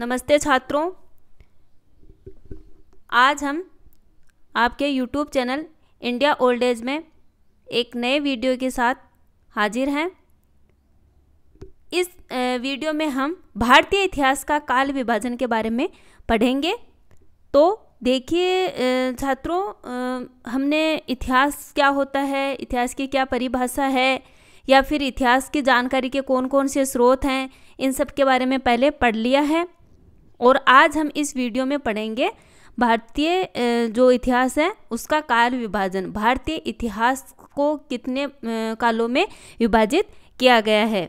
नमस्ते छात्रों आज हम आपके YouTube channel India old age में एक नए वीडियो के साथ हाजिर हैं इस वीडियो में हम भारतीय इतिहास का काल विभाजन के बारे में पढ़ेंगे तो देखिए छात्रों हमने इतिहास क्या होता है इतिहास की क्या परिभाषा है या फिर इतिहास की जानकारी के कौन कौन से स्रोत हैं इन सब के बारे में पहले पढ़ लिया है और आज हम इस वीडियो में पढ़ेंगे भारतीय जो इतिहास है उसका काल विभाजन भारतीय इतिहास को कितने कालों में विभाजित किया गया है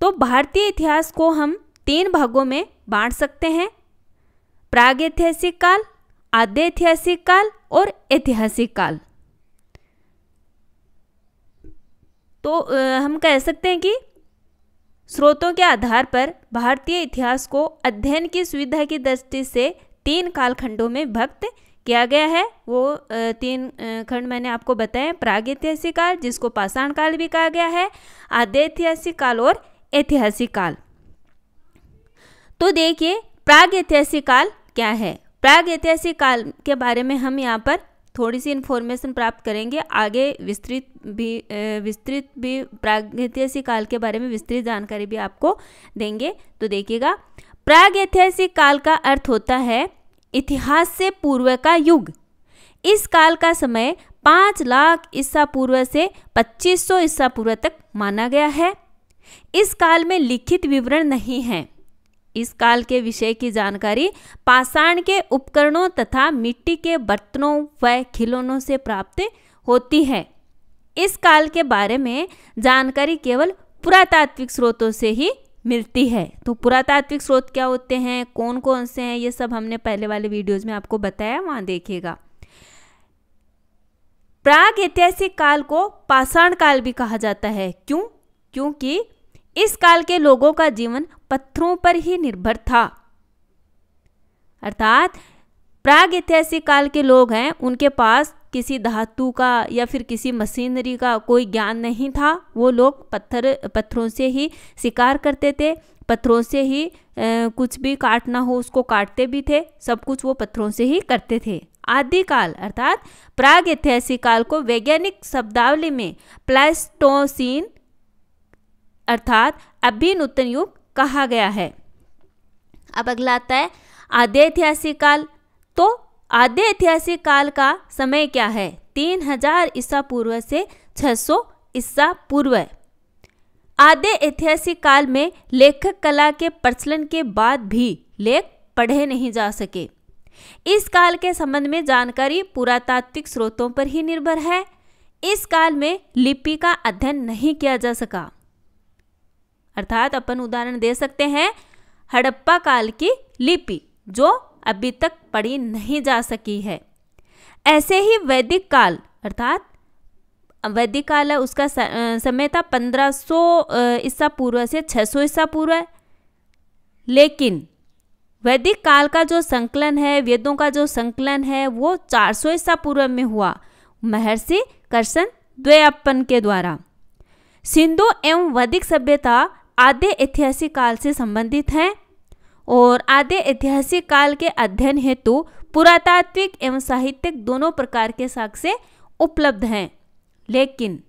तो भारतीय इतिहास को हम तीन भागों में बांट सकते हैं प्राग ऐतिहासिक काल आद्य ऐतिहासिक काल और ऐतिहासिक काल तो हम कह सकते हैं कि स्रोतों के आधार पर भारतीय इतिहास को अध्ययन की सुविधा की दृष्टि से तीन कालखंडों में भक्त किया गया है वो तीन खंड मैंने आपको बताए प्रागैतिहासिक काल जिसको पाषाण काल भी कहा गया है आद्य ऐतिहासिक काल और ऐतिहासिक काल तो देखिए प्राग ऐतिहासिक काल क्या है प्राग ऐतिहासिक काल के बारे में हम यहाँ पर थोड़ी सी इन्फॉर्मेशन प्राप्त करेंगे आगे विस्तृत भी विस्तृत भी प्रागैतिहासिक काल के बारे में विस्तृत जानकारी भी आपको देंगे तो देखिएगा प्रागैतिहासिक काल का अर्थ होता है इतिहास से पूर्व का युग इस काल का समय पाँच लाख ईसा पूर्व से 2500 ईसा पूर्व तक माना गया है इस काल में लिखित विवरण नहीं है इस काल के विषय की जानकारी पाषाण के उपकरणों तथा मिट्टी के बर्तनों व खिलौनों से प्राप्त होती है इस काल के बारे में जानकारी केवल पुरातात्विक स्रोतों से ही मिलती है तो पुरातात्विक स्रोत क्या होते हैं कौन कौन से हैं ये सब हमने पहले वाले वीडियोज में आपको बताया वहाँ देखिएगा प्राग ऐतिहासिक काल को पाषाण काल भी कहा जाता है क्यों क्योंकि इस काल के लोगों का जीवन पत्थरों पर ही निर्भर था अर्थात प्राग ऐतिहासिक काल के लोग हैं उनके पास किसी धातु का या फिर किसी मशीनरी का कोई ज्ञान नहीं था वो लोग पत्थर पत्थरों से ही शिकार करते थे पत्थरों से ही ए, कुछ भी काटना हो उसको काटते भी थे सब कुछ वो पत्थरों से ही करते थे आदिकाल अर्थात प्राग ऐतिहासिक काल को वैज्ञानिक शब्दावली में प्लास्टोसिन अर्थात अभी नूतन युग कहा गया है अब अगला आता है आद्य ऐतिहासिक काल तो आद्य ऐतिहासिक काल का समय क्या है तीन हजार ईसा पूर्व से छः सौ ईसा पूर्व आद्य ऐतिहासिक काल में लेखक कला के प्रचलन के बाद भी लेख पढ़े नहीं जा सके इस काल के संबंध में जानकारी पुरातात्विक स्रोतों पर ही निर्भर है इस काल में लिपि का अध्ययन नहीं किया जा सका अर्थात अपन उदाहरण दे सकते हैं हड़प्पा काल की लिपि जो अभी तक पढ़ी नहीं जा सकी है ऐसे ही वैदिक काल अर्थात वैदिक काल है उसका समय था 1500 ईसा पूर्व से 600 ईसा पूर्व है लेकिन वैदिक काल का जो संकलन है वेदों का जो संकलन है वो 400 ईसा पूर्व में हुआ महर्षि कर्षण द्वेअपन के द्वारा सिंधु एवं वैदिक सभ्यता आधे ऐतिहासिक काल से संबंधित हैं और आधे ऐतिहासिक काल के अध्ययन हेतु पुरातात्विक एवं साहित्यिक दोनों प्रकार के साक्ष्य उपलब्ध हैं लेकिन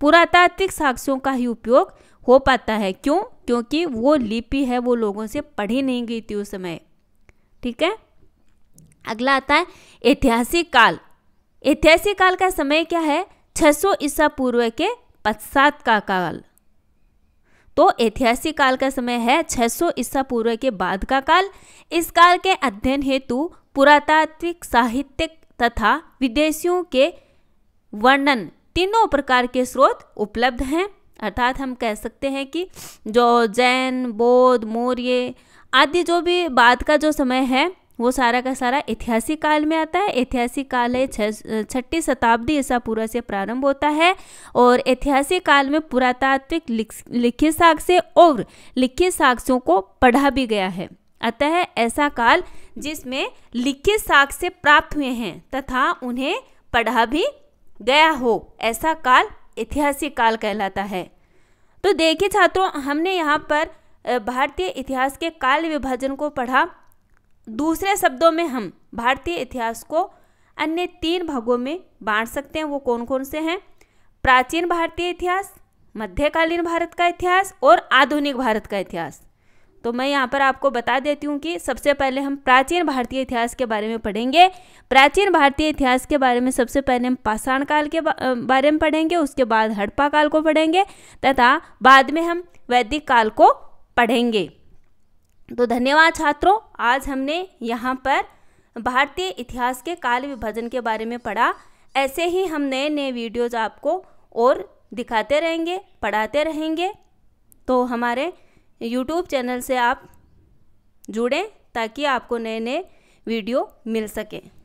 पुरातात्विक साक्ष्यों का ही उपयोग हो पाता है क्यों क्योंकि वो लिपि है वो लोगों से पढ़ी नहीं गई थी उस समय ठीक है अगला आता है ऐतिहासिक काल ऐतिहासिक काल का समय क्या है 600 ईसा पूर्व के पश्चात का काल तो ऐतिहासिक काल का समय है 600 सौ ईसा पूर्व के बाद का काल इस काल के अध्ययन हेतु पुरातात्विक साहित्यिक तथा विदेशियों के वर्णन तीनों प्रकार के स्रोत उपलब्ध हैं अर्थात हम कह सकते हैं कि जो जैन बौद्ध मौर्य आदि जो भी बाद का जो समय है वो सारा का सारा ऐतिहासिक काल में आता है ऐतिहासिक काल है छठी शताब्दी ईसा पूरा से प्रारंभ होता है और ऐतिहासिक काल में पुरातात्विक लिखित साक्ष्य और लिखित साक्ष्यों को पढ़ा भी गया है अतः ऐसा काल जिसमें लिखित साक्ष्य प्राप्त हुए हैं तथा उन्हें पढ़ा भी गया हो ऐसा काल ऐतिहासिक काल कहलाता है तो देखिए छात्रों हमने यहाँ पर भारतीय इतिहास के काल विभाजन को पढ़ा दूसरे शब्दों में हम भारतीय इतिहास को अन्य तीन भागों में बांट सकते हैं वो कौन कौन से हैं प्राचीन भारतीय इतिहास मध्यकालीन भारत का इतिहास और आधुनिक भारत का इतिहास तो मैं यहाँ पर आपको बता देती हूँ कि सबसे पहले हम प्राचीन भारतीय इतिहास के बारे में पढ़ेंगे प्राचीन भारतीय इतिहास के बारे में सबसे पहले हम पाषाण काल के बारे में पढ़ेंगे उसके बाद हड़प्पा काल को पढ़ेंगे तथा बाद में हम वैदिक काल को पढ़ेंगे तो धन्यवाद छात्रों आज हमने यहाँ पर भारतीय इतिहास के काल विभाजन के बारे में पढ़ा ऐसे ही हम नए नए वीडियोज़ आपको और दिखाते रहेंगे पढ़ाते रहेंगे तो हमारे यूट्यूब चैनल से आप जुड़ें ताकि आपको नए नए वीडियो मिल सकें